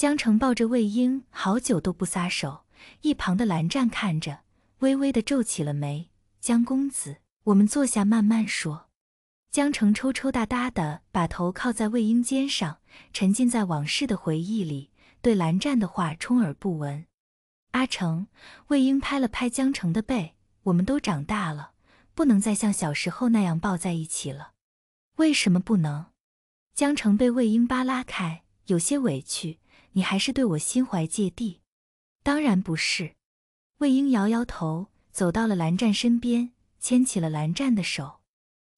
江澄抱着魏婴，好久都不撒手。一旁的蓝湛看着，微微的皱起了眉。江公子，我们坐下慢慢说。江澄抽抽搭搭的把头靠在魏婴肩上，沉浸在往事的回忆里，对蓝湛的话充耳不闻。阿成，魏婴拍了拍江澄的背，我们都长大了，不能再像小时候那样抱在一起了。为什么不能？江澄被魏婴扒拉开，有些委屈。你还是对我心怀芥蒂？当然不是。魏婴摇摇头，走到了蓝湛身边，牵起了蓝湛的手。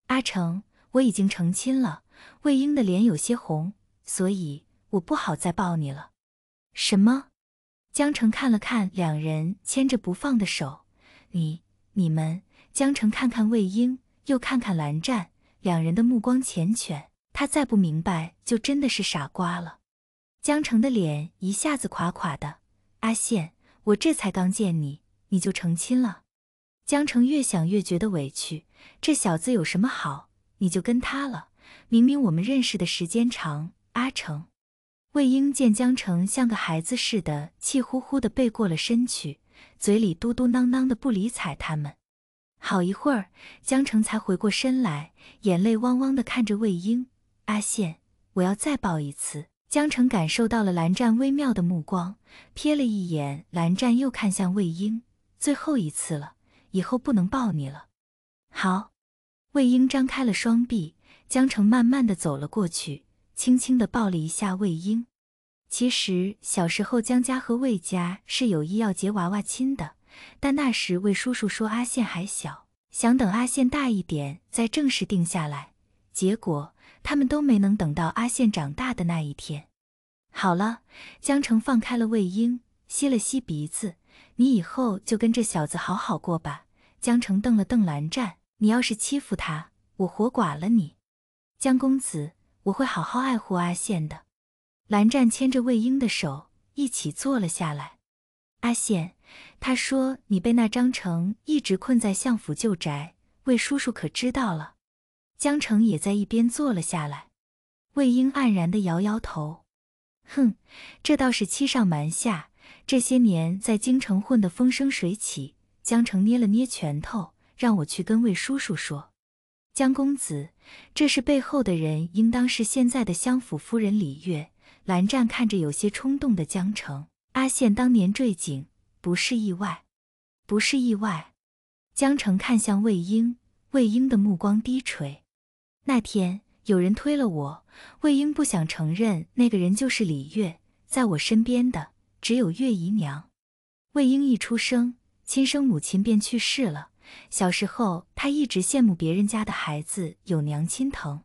阿成，我已经成亲了。魏婴的脸有些红，所以我不好再抱你了。什么？江澄看了看两人牵着不放的手，你、你们……江澄看看魏婴，又看看蓝湛，两人的目光缱绻，他再不明白就真的是傻瓜了。江城的脸一下子垮垮的。阿羡，我这才刚见你，你就成亲了。江城越想越觉得委屈，这小子有什么好，你就跟他了？明明我们认识的时间长。阿成，魏婴见江城像个孩子似的，气呼呼的背过了身去，嘴里嘟嘟囔囔的不理睬他们。好一会儿，江城才回过身来，眼泪汪汪的看着魏婴。阿羡，我要再抱一次。江澄感受到了蓝湛微妙的目光，瞥了一眼蓝湛，又看向魏婴。最后一次了，以后不能抱你了。好。魏婴张开了双臂，江澄慢慢的走了过去，轻轻的抱了一下魏婴。其实小时候江家和魏家是有意要结娃娃亲的，但那时魏叔叔说阿羡还小，想等阿羡大一点再正式定下来。结果他们都没能等到阿羡长大的那一天。好了，江澄放开了魏婴，吸了吸鼻子：“你以后就跟这小子好好过吧。”江澄瞪了瞪蓝湛：“你要是欺负他，我活剐了你！”江公子，我会好好爱护阿羡的。蓝湛牵着魏婴的手，一起坐了下来。阿羡，他说你被那张诚一直困在相府旧宅，魏叔叔可知道了？江城也在一边坐了下来，魏婴黯然的摇摇头，哼，这倒是欺上瞒下。这些年在京城混得风生水起，江城捏了捏拳头，让我去跟魏叔叔说。江公子，这事背后的人应当是现在的相府夫人李月。蓝湛看着有些冲动的江城，阿羡当年坠井不是意外，不是意外。江城看向魏婴，魏婴的目光低垂。那天有人推了我，魏婴不想承认那个人就是李玥，在我身边的只有月姨娘。魏婴一出生，亲生母亲便去世了。小时候，他一直羡慕别人家的孩子有娘亲疼，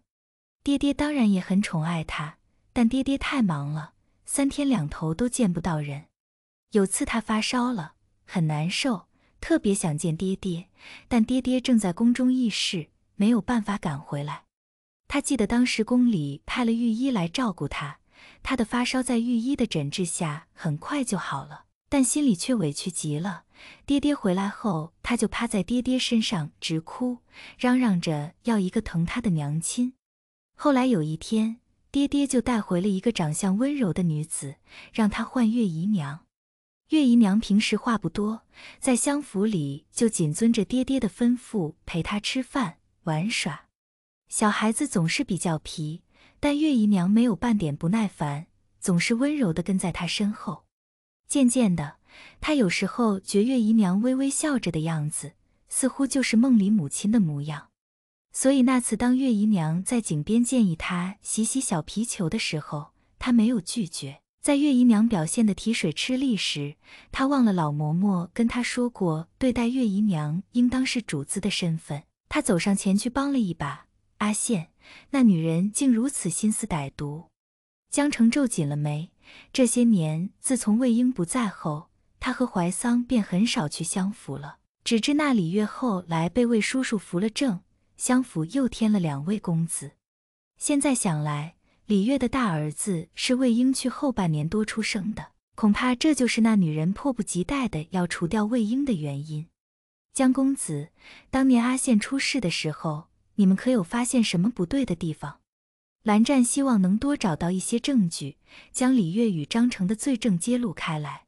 爹爹当然也很宠爱他，但爹爹太忙了，三天两头都见不到人。有次他发烧了，很难受，特别想见爹爹，但爹爹正在宫中议事，没有办法赶回来。他记得当时宫里派了御医来照顾他，他的发烧在御医的诊治下很快就好了，但心里却委屈极了。爹爹回来后，他就趴在爹爹身上直哭，嚷嚷着要一个疼他的娘亲。后来有一天，爹爹就带回了一个长相温柔的女子，让她唤月姨娘。月姨娘平时话不多，在相府里就谨遵着爹爹的吩咐，陪他吃饭玩耍。小孩子总是比较皮，但月姨娘没有半点不耐烦，总是温柔地跟在她身后。渐渐的，他有时候觉月姨娘微微笑着的样子，似乎就是梦里母亲的模样。所以那次，当月姨娘在井边建议他洗洗小皮球的时候，他没有拒绝。在月姨娘表现的提水吃力时，他忘了老嬷嬷跟他说过，对待月姨娘应当是主子的身份。他走上前去帮了一把。阿羡，那女人竟如此心思歹毒！江澄皱紧了眉。这些年，自从魏婴不在后，他和怀桑便很少去相府了。只知那李月后来被魏叔叔扶了正，相府又添了两位公子。现在想来，李月的大儿子是魏婴去后半年多出生的，恐怕这就是那女人迫不及待的要除掉魏婴的原因。江公子，当年阿羡出事的时候。你们可有发现什么不对的地方？蓝湛希望能多找到一些证据，将李月与张成的罪证揭露开来。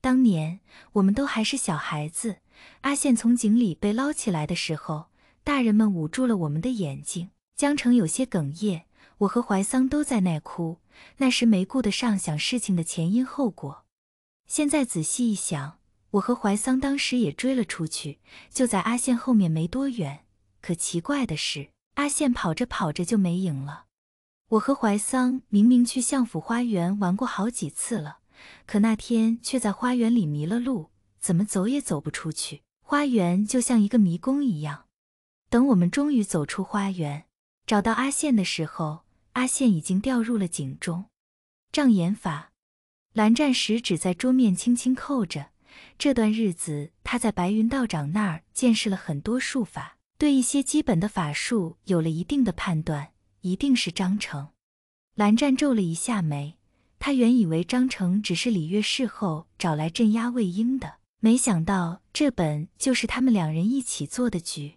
当年我们都还是小孩子，阿羡从井里被捞起来的时候，大人们捂住了我们的眼睛。江澄有些哽咽，我和怀桑都在那哭，那时没顾得上想事情的前因后果。现在仔细一想，我和怀桑当时也追了出去，就在阿羡后面没多远。可奇怪的是，阿羡跑着跑着就没影了。我和怀桑明明去相府花园玩过好几次了，可那天却在花园里迷了路，怎么走也走不出去。花园就像一个迷宫一样。等我们终于走出花园，找到阿羡的时候，阿羡已经掉入了井中。障眼法，蓝湛食指在桌面轻轻扣着。这段日子，他在白云道长那儿见识了很多术法。对一些基本的法术有了一定的判断，一定是张成。蓝湛皱了一下眉，他原以为张成只是李月事后找来镇压魏婴的，没想到这本就是他们两人一起做的局。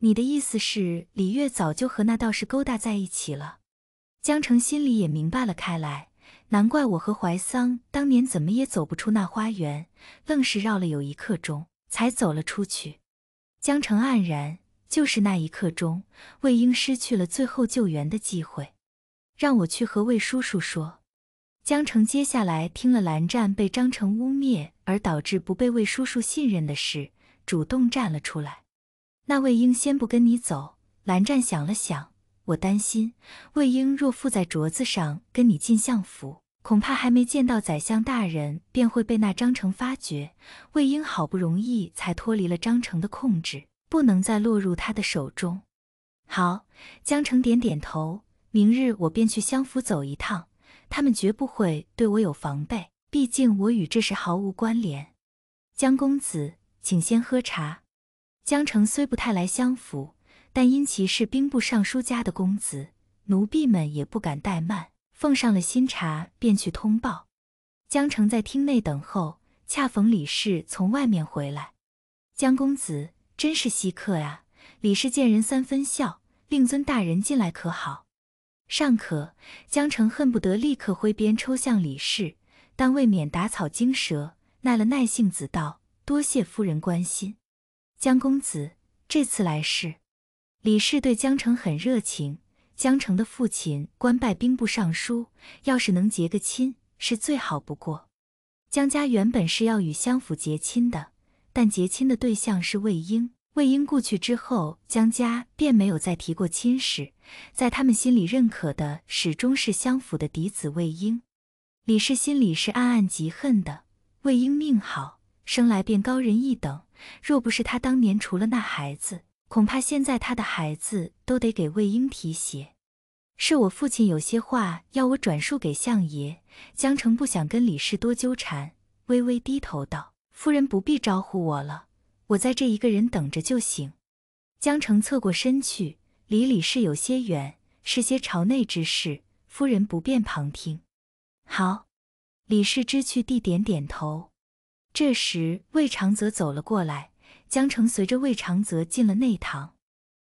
你的意思是，李月早就和那道士勾搭在一起了？江城心里也明白了开来，难怪我和怀桑当年怎么也走不出那花园，愣是绕了有一刻钟才走了出去。江城黯然。就是那一刻中，魏婴失去了最后救援的机会。让我去和魏叔叔说。江澄接下来听了蓝湛被张成污蔑而导致不被魏叔叔信任的事，主动站了出来。那魏婴先不跟你走。蓝湛想了想，我担心魏婴若附在镯子上跟你进相府，恐怕还没见到宰相大人，便会被那张诚发觉。魏婴好不容易才脱离了张成的控制。不能再落入他的手中。好，江城点点头。明日我便去相府走一趟，他们绝不会对我有防备。毕竟我与这事毫无关联。江公子，请先喝茶。江城虽不太来相府，但因其是兵部尚书家的公子，奴婢们也不敢怠慢，奉上了新茶，便去通报。江城在厅内等候，恰逢李氏从外面回来。江公子。真是稀客呀！李氏见人三分笑，令尊大人进来可好？尚可。江澄恨不得立刻挥鞭抽向李氏，但未免打草惊蛇，耐了耐性子道：“多谢夫人关心，江公子这次来是……”李氏对江城很热情，江城的父亲官拜兵部尚书，要是能结个亲，是最好不过。江家原本是要与相府结亲的。但结亲的对象是魏婴。魏婴故去之后，江家便没有再提过亲事，在他们心里认可的始终是相府的嫡子魏婴。李氏心里是暗暗嫉恨的。魏婴命好，生来便高人一等。若不是他当年除了那孩子，恐怕现在他的孩子都得给魏婴提鞋。是我父亲有些话要我转述给相爷。江澄不想跟李氏多纠缠，微微低头道。夫人不必招呼我了，我在这一个人等着就行。江澄侧过身去，离李氏有些远，是些朝内之事，夫人不便旁听。好。李氏知趣地点点头。这时，魏长泽走了过来，江澄随着魏长泽进了内堂。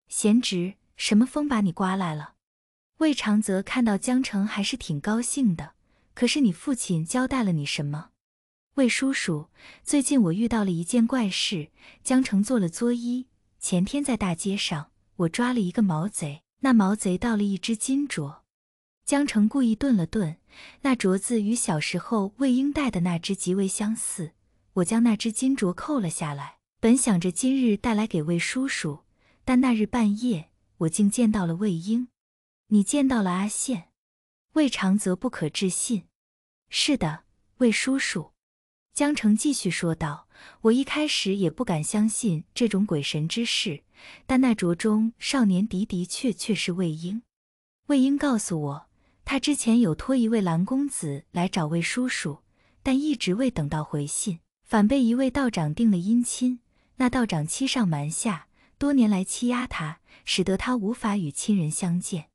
贤侄，什么风把你刮来了？魏长泽看到江澄还是挺高兴的，可是你父亲交代了你什么？魏叔叔，最近我遇到了一件怪事。江城做了作揖，前天在大街上，我抓了一个毛贼，那毛贼盗了一只金镯。江城故意顿了顿，那镯子与小时候魏婴戴的那只极为相似。我将那只金镯扣了下来，本想着今日带来给魏叔叔，但那日半夜，我竟见到了魏婴。你见到了阿羡？魏长泽不可置信。是的，魏叔叔。江澄继续说道：“我一开始也不敢相信这种鬼神之事，但那镯中少年的的确确是魏婴。魏婴告诉我，他之前有托一位蓝公子来找魏叔叔，但一直未等到回信，反被一位道长定了姻亲。那道长欺上瞒下，多年来欺压他，使得他无法与亲人相见。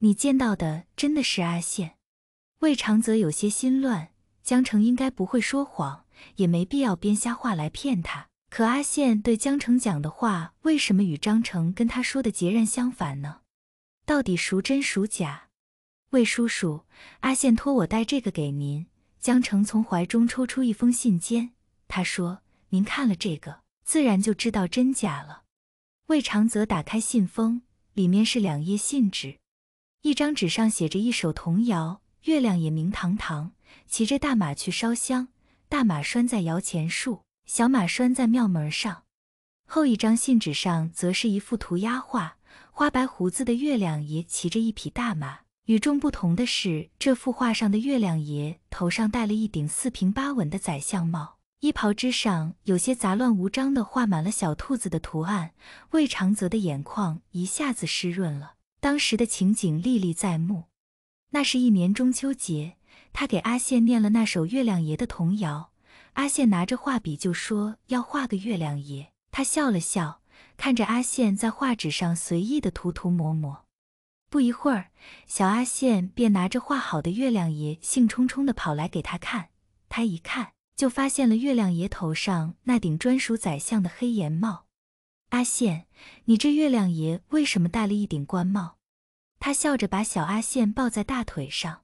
你见到的真的是阿羡？”魏长泽有些心乱。江城应该不会说谎，也没必要编瞎话来骗他。可阿羡对江城讲的话，为什么与张成跟他说的截然相反呢？到底孰真孰假？魏叔叔，阿羡托我带这个给您。江城从怀中抽出一封信笺，他说：“您看了这个，自然就知道真假了。”魏长泽打开信封，里面是两页信纸，一张纸上写着一首童谣：“月亮也明堂堂。”骑着大马去烧香，大马拴在摇钱树，小马拴在庙门上。后一张信纸上则是一幅涂鸦画，花白胡子的月亮爷骑着一匹大马。与众不同的是，这幅画上的月亮爷头上戴了一顶四平八稳的宰相帽，衣袍之上有些杂乱无章的画满了小兔子的图案。魏长泽的眼眶一下子湿润了，当时的情景历历在目。那是一年中秋节。他给阿羡念了那首月亮爷的童谣，阿羡拿着画笔就说要画个月亮爷。他笑了笑，看着阿羡在画纸上随意的涂涂抹抹。不一会儿，小阿羡便拿着画好的月亮爷，兴冲冲的跑来给他看。他一看，就发现了月亮爷头上那顶专属宰相的黑檐帽。阿羡，你这月亮爷为什么戴了一顶官帽？他笑着把小阿羡抱在大腿上。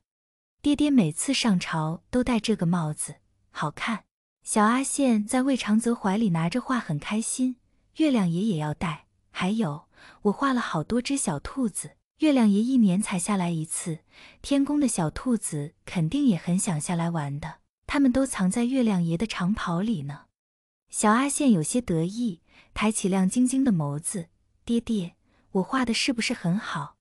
爹爹每次上朝都戴这个帽子，好看。小阿羡在魏长泽怀里拿着画，很开心。月亮爷也要戴，还有我画了好多只小兔子。月亮爷一年才下来一次，天宫的小兔子肯定也很想下来玩的。他们都藏在月亮爷的长袍里呢。小阿羡有些得意，抬起亮晶晶的眸子：“爹爹，我画的是不是很好？”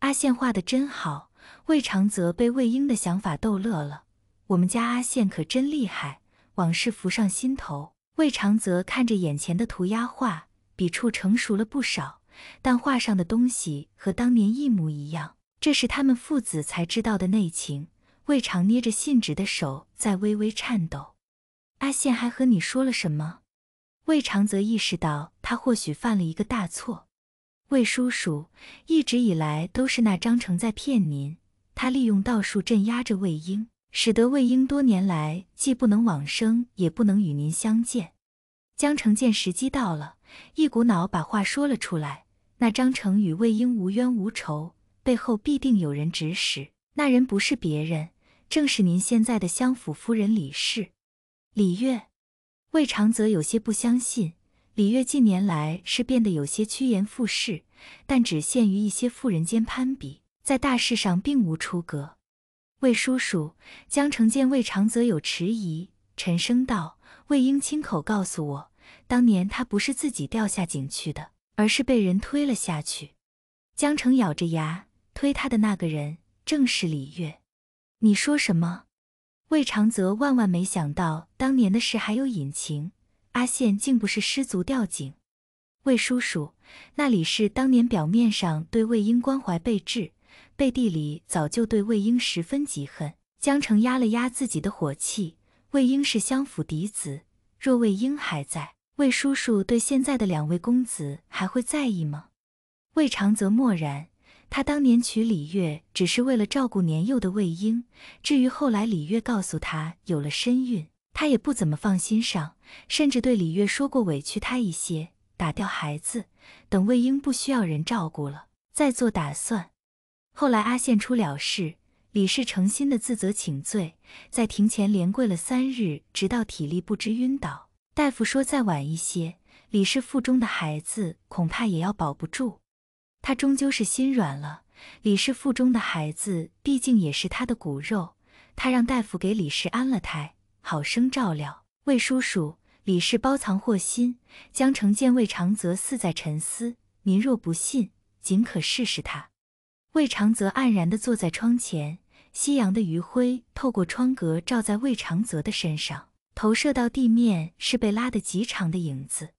阿羡画的真好。魏长泽被魏婴的想法逗乐了。我们家阿羡可真厉害。往事浮上心头，魏长泽看着眼前的涂鸦画，笔触成熟了不少，但画上的东西和当年一模一样。这是他们父子才知道的内情。魏长捏着信纸的手在微微颤抖。阿羡还和你说了什么？魏长泽意识到，他或许犯了一个大错。魏叔叔一直以来都是那张诚在骗您。他利用道术镇压着魏婴，使得魏婴多年来既不能往生，也不能与您相见。江澄见时机到了，一股脑把话说了出来。那张诚与魏婴无冤无仇，背后必定有人指使。那人不是别人，正是您现在的相府夫人李氏。李月。魏长泽有些不相信。李月近年来是变得有些趋炎附势，但只限于一些富人间攀比。在大事上并无出格。魏叔叔，江城见魏长泽有迟疑，沉声道：“魏婴亲口告诉我，当年他不是自己掉下井去的，而是被人推了下去。”江城咬着牙，推他的那个人正是李月。你说什么？魏长泽万万没想到，当年的事还有隐情，阿羡竟不是失足掉井。魏叔叔，那李氏当年表面上对魏婴关怀备至。背地里早就对魏婴十分嫉恨。江澄压了压自己的火气。魏婴是相府嫡子，若魏婴还在，魏叔叔对现在的两位公子还会在意吗？魏长则默然。他当年娶李月只是为了照顾年幼的魏婴。至于后来李月告诉他有了身孕，他也不怎么放心上，甚至对李月说过委屈他一些，打掉孩子，等魏婴不需要人照顾了，再做打算。后来阿羡出了事，李氏诚心的自责请罪，在庭前连跪了三日，直到体力不支晕倒。大夫说再晚一些，李氏腹中的孩子恐怕也要保不住。他终究是心软了。李氏腹中的孩子，毕竟也是他的骨肉。他让大夫给李氏安了胎，好生照料。魏叔叔，李氏包藏祸心。江澄见魏长泽似在沉思，您若不信，尽可试试他。魏长泽黯然地坐在窗前，夕阳的余晖透过窗格照在魏长泽的身上，投射到地面是被拉得极长的影子。